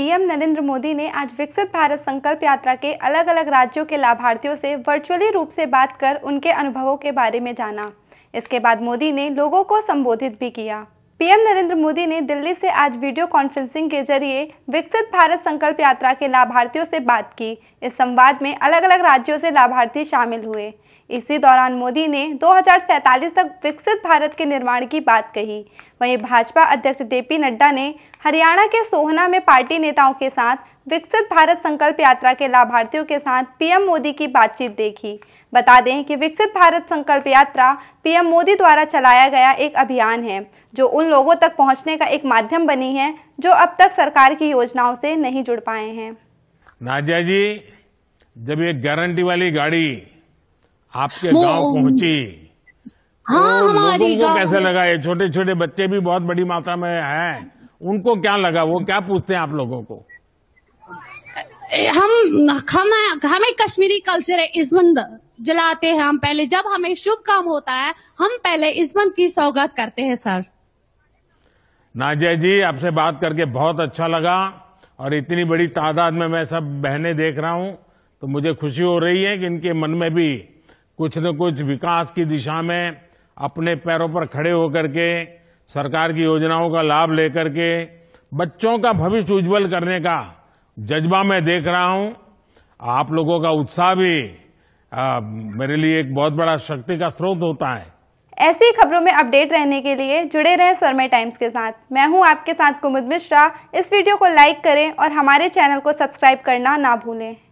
PM Narendra Modi ने आज विकसित भारत संकल्प यात्रा के अलग अलग राज्यों के लाभार्थियों से वर्चुअली रूप से बात कर उनके अनुभवों के बारे में जाना इसके बाद मोदी ने लोगों को संबोधित भी किया पीएम नरेंद्र मोदी ने दिल्ली से आज वीडियो कॉन्फ्रेंसिंग के जरिए विकसित भारत संकल्प यात्रा के लाभार्थियों से बात की इस संवाद में अलग अलग राज्यों से लाभार्थी शामिल हुए इसी दौरान मोदी ने दो तक विकसित भारत के निर्माण की बात कही वहीं भाजपा अध्यक्ष जेपी नड्डा ने हरियाणा के सोहना में पार्टी नेताओं के साथ विकसित भारत संकल्प यात्रा के लाभार्थियों के साथ पीएम मोदी की बातचीत देखी बता दें कि विकसित भारत संकल्प यात्रा पीएम मोदी द्वारा चलाया गया एक अभियान है जो उन लोगों तक पहुंचने का एक माध्यम बनी है जो अब तक सरकार की योजनाओं से नहीं जुड़ पाए हैं नाजिया जी जब ये गारंटी वाली गाड़ी आपके गाँव पहुंची हाँ, तो कैसे लगा ये छोटे छोटे बच्चे भी बहुत बड़ी मात्रा में है उनको क्या लगा वो क्या पूछते हैं आप लोगों को हम हम हमें कश्मीरी कल्चर है इज्मंद जलाते हैं हम पहले जब हमें शुभ काम होता है हम पहले इज्मंद की सौगात करते हैं सर नाजिया जी आपसे बात करके बहुत अच्छा लगा और इतनी बड़ी तादाद में मैं सब बहनें देख रहा हूं तो मुझे खुशी हो रही है कि इनके मन में भी कुछ न कुछ विकास की दिशा में अपने पैरों पर खड़े होकर के सरकार की योजनाओं का लाभ लेकर के बच्चों का भविष्य उज्जवल करने का जज्बा मैं देख रहा हूं आप लोगों का उत्साह भी आ, मेरे लिए एक बहुत बड़ा शक्ति का स्रोत होता है ऐसी खबरों में अपडेट रहने के लिए जुड़े रहें सरमे टाइम्स के साथ मैं हूं आपके साथ कुमुद मिश्रा इस वीडियो को लाइक करें और हमारे चैनल को सब्सक्राइब करना ना भूलें